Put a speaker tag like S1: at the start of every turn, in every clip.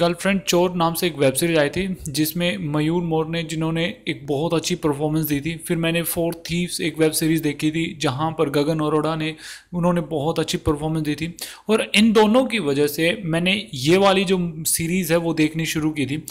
S1: girlfriend चोर नाम से एक वेब सीरीज आई थी जिसमें मयूर मोर ने जिन्होंने एक बहुत अच्छी परफॉर्मेंस दी थी फिर मैंने फोर थीव्स एक वेब सीरीज़ देखी थी जहां पर गगन अरोड़ा ने उन्होंने बहुत अच्छी परफॉर्मेंस दी थी और इन दोनों की वजह से मैंने ये वाली जो सीरीज़ है वो देखनी शुरू की थी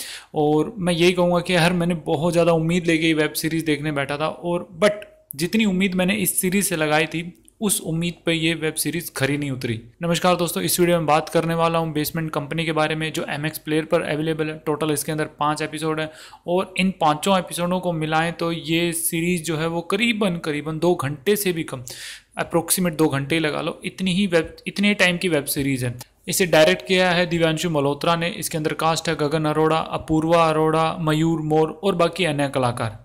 S1: और मैं यही कहूँगा कि हर मैंने बहुत ज़्यादा उम्मीद लेके ये वेब सीरीज़ देखने बैठा था और बट जितनी उम्मीद मैंने इस सीरीज़ से लगाई थी उस उम्मीद पर यह वेब सीरीज खरी नहीं उतरी नमस्कार दोस्तों इस वीडियो में बात करने वाला हूँ बेसमेंट कंपनी के बारे में जो एम प्लेयर पर अवेलेबल है टोटल इसके अंदर पाँच एपिसोड है और इन पाँचों एपिसोडों को मिलाएं तो ये सीरीज़ जो है वो करीबन करीबन दो घंटे से भी कम अप्रोक्सीमेट दो घंटे लगा लो इतनी ही वेब इतने टाइम की वेब सीरीज़ है इसे डायरेक्ट किया है दिव्यांशु मल्होत्रा ने इसके अंदर कास्ट है गगन अरोड़ा अपूर्वा अरोड़ा मयूर मोर और बाकी अन्य कलाकार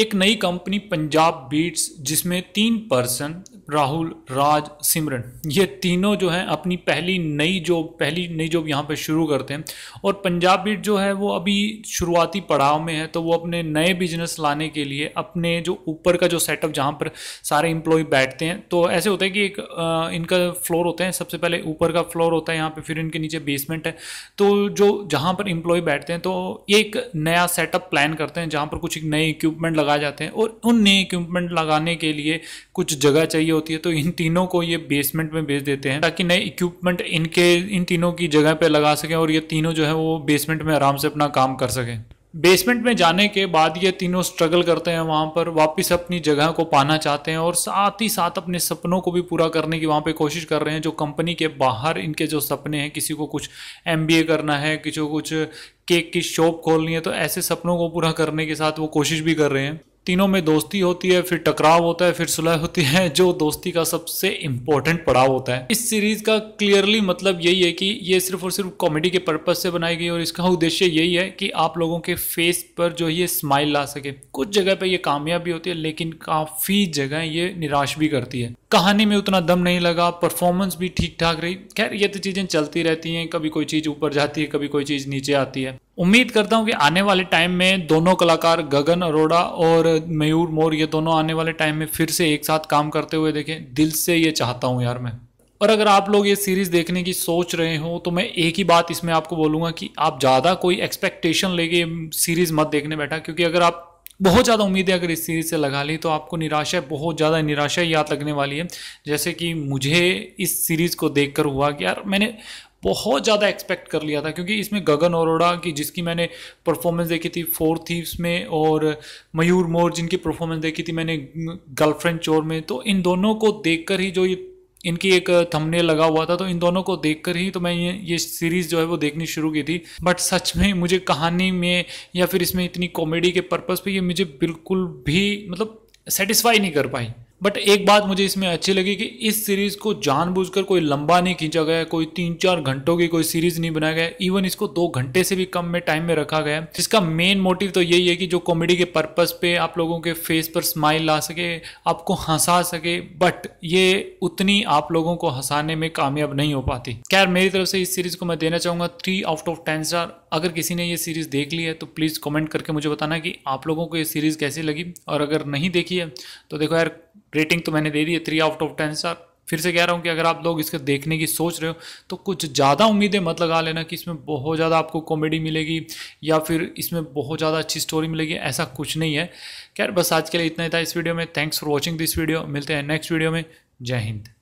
S1: एक नई कंपनी पंजाब बीट्स जिसमें तीन पर्सन राहुल राज सिमरन ये तीनों जो हैं अपनी पहली नई जॉब पहली नई जॉब यहाँ पे शुरू करते हैं और पंजाब बीट जो है वो अभी शुरुआती पड़ाव में है तो वो अपने नए बिजनेस लाने के लिए अपने जो ऊपर का जो सेटअप जहाँ पर सारे इम्प्लॉय बैठते हैं तो ऐसे होता है कि एक आ, इनका फ्लोर होता है सबसे पहले ऊपर का फ्लोर होता है यहाँ पर फिर इनके नीचे बेसमेंट है तो जो जहाँ पर इम्प्लॉय बैठते हैं तो एक नया सेटअप प्लान करते हैं जहाँ पर कुछ नए इक्विपमेंट लगाए जाते हैं और उन नए इक्विपमेंट लगाने के लिए कुछ जगह चाहिए होती है तो इन तीनों को ये बेसमेंट में भेज देते हैं ताकि नए इक्विपमेंट इनके इन तीनों की जगह पर लगा सकें और ये तीनों जो है वो बेसमेंट में आराम से अपना काम कर सकें बेसमेंट में जाने के बाद ये तीनों स्ट्रगल करते हैं वहाँ पर वापस अपनी जगह को पाना चाहते हैं और साथ ही साथ अपने सपनों को भी पूरा करने की वहाँ पे कोशिश कर रहे हैं जो कंपनी के बाहर इनके जो सपने हैं किसी को कुछ एमबीए करना है किसी को कुछ केक की शॉप खोलनी है तो ऐसे सपनों को पूरा करने के साथ वो कोशिश भी कर रहे हैं तीनों में दोस्ती होती है फिर टकराव होता है फिर सुलह होती है जो दोस्ती का सबसे इम्पोर्टेंट पड़ाव होता है इस सीरीज का क्लियरली मतलब यही है कि ये सिर्फ और सिर्फ कॉमेडी के पर्पज से बनाई गई और इसका उद्देश्य यही है कि आप लोगों के फेस पर जो ये स्माइल ला सके कुछ जगह पर यह कामयाबी होती है लेकिन काफ़ी जगह ये निराश भी करती है कहानी में उतना दम नहीं लगा परफॉर्मेंस भी ठीक ठाक रही खैर ये तो चीज़ें चलती रहती हैं कभी कोई चीज़ ऊपर जाती है कभी कोई चीज़ नीचे आती है उम्मीद करता हूँ कि आने वाले टाइम में दोनों कलाकार गगन अरोड़ा और मयूर मोर ये दोनों आने वाले टाइम में फिर से एक साथ काम करते हुए देखें दिल से ये चाहता हूँ यार मैं और अगर आप लोग ये सीरीज़ देखने की सोच रहे हो तो मैं एक ही बात इसमें आपको बोलूँगा कि आप ज़्यादा कोई एक्सपेक्टेशन लेके सीरीज़ मत देखने बैठा क्योंकि अगर आप बहुत ज़्यादा उम्मीदें अगर इस सीरीज से लगा ली तो आपको निराशा बहुत ज़्यादा निराशा याद लगने वाली है जैसे कि मुझे इस सीरीज़ को देख हुआ कि यार मैंने बहुत ज़्यादा एक्सपेक्ट कर लिया था क्योंकि इसमें गगन अरोड़ा की जिसकी मैंने परफॉर्मेंस देखी थी फोर थीव्स में और मयूर मोर जिनकी परफॉर्मेंस देखी थी मैंने गर्लफ्रेंड चोर में तो इन दोनों को देखकर ही जो ये इनकी एक थंबनेल लगा हुआ था तो इन दोनों को देखकर ही तो मैं ये ये सीरीज़ जो है वो देखनी शुरू की थी बट सच में मुझे कहानी में या फिर इसमें इतनी कॉमेडी के पर्पज़ पे ये मुझे बिल्कुल भी मतलब सेटिस्फाई नहीं कर पाई बट एक बात मुझे इसमें अच्छी लगी कि इस सीरीज़ को जानबूझकर कोई लंबा नहीं खींचा गया कोई तीन चार घंटों की कोई सीरीज़ नहीं बनाया गया इवन इसको दो घंटे से भी कम में टाइम में रखा गया इसका जिसका मेन मोटिव तो यही है कि जो कॉमेडी के पर्पज़ पे आप लोगों के फेस पर स्माइल ला सके आपको हंसा सके बट ये उतनी आप लोगों को हंसाने में कामयाब नहीं हो पाती खैर मेरी तरफ से इस सीरीज़ को मैं देना चाहूँगा three out of ten star अगर किसी ने ये सीरीज़ देख ली है तो प्लीज़ कमेंट करके मुझे बताना कि आप लोगों को ये सीरीज़ कैसी लगी और अगर नहीं देखी है तो देखो यार रेटिंग तो मैंने दे दी है three out of ten star फिर से कह रहा हूँ कि अगर आप लोग इसके देखने की सोच रहे हो तो कुछ ज़्यादा उम्मीदें मत लगा लेना कि इसमें बहुत ज़्यादा आपको कॉमेडी मिलेगी या फिर इसमें बहुत ज़्यादा अच्छी स्टोरी मिलेगी ऐसा कुछ नहीं है खैर बस आज के लिए इतना ही था इस वीडियो में thanks for watching this video मिलते हैं नेक्स्ट वीडियो में जय हिंद